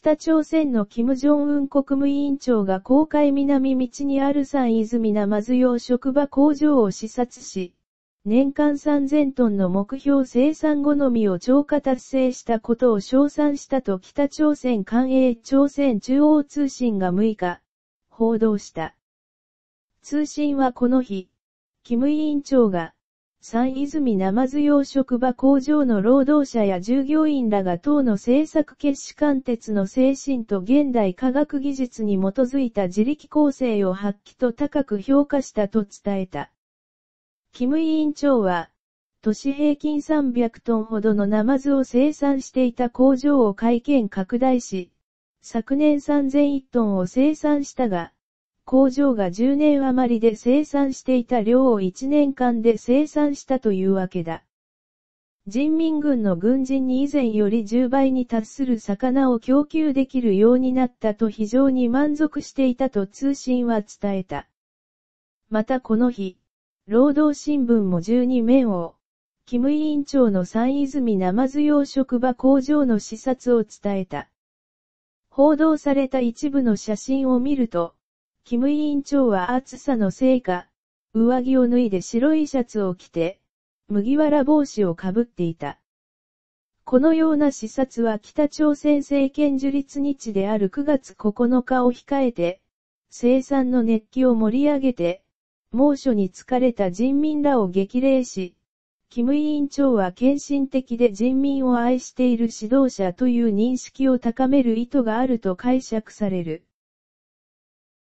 北朝鮮の金正恩国務委員長が公開南道にある三泉なまず用職場工場を視察し、年間3000トンの目標生産好みを超過達成したことを称賛したと北朝鮮官営朝鮮中央通信が6日、報道した。通信はこの日、金委員長が、三泉ナマズ養殖場工場の労働者や従業員らが党の政策決死貫徹の精神と現代科学技術に基づいた自力構成を発揮と高く評価したと伝えた。キム委員長は、都市平均300トンほどのナマズを生産していた工場を改見拡大し、昨年3001トンを生産したが、工場が10年余りで生産していた量を1年間で生産したというわけだ。人民軍の軍人に以前より10倍に達する魚を供給できるようになったと非常に満足していたと通信は伝えた。またこの日、労働新聞も12面を、キム委員長の三泉ナマズ養殖場工場の視察を伝えた。報道された一部の写真を見ると、キム委員長は暑さのせいか、上着を脱いで白いシャツを着て、麦わら帽子をかぶっていた。このような視察は北朝鮮政権樹立日である9月9日を控えて、生産の熱気を盛り上げて、猛暑に疲れた人民らを激励し、キム委員長は献身的で人民を愛している指導者という認識を高める意図があると解釈される。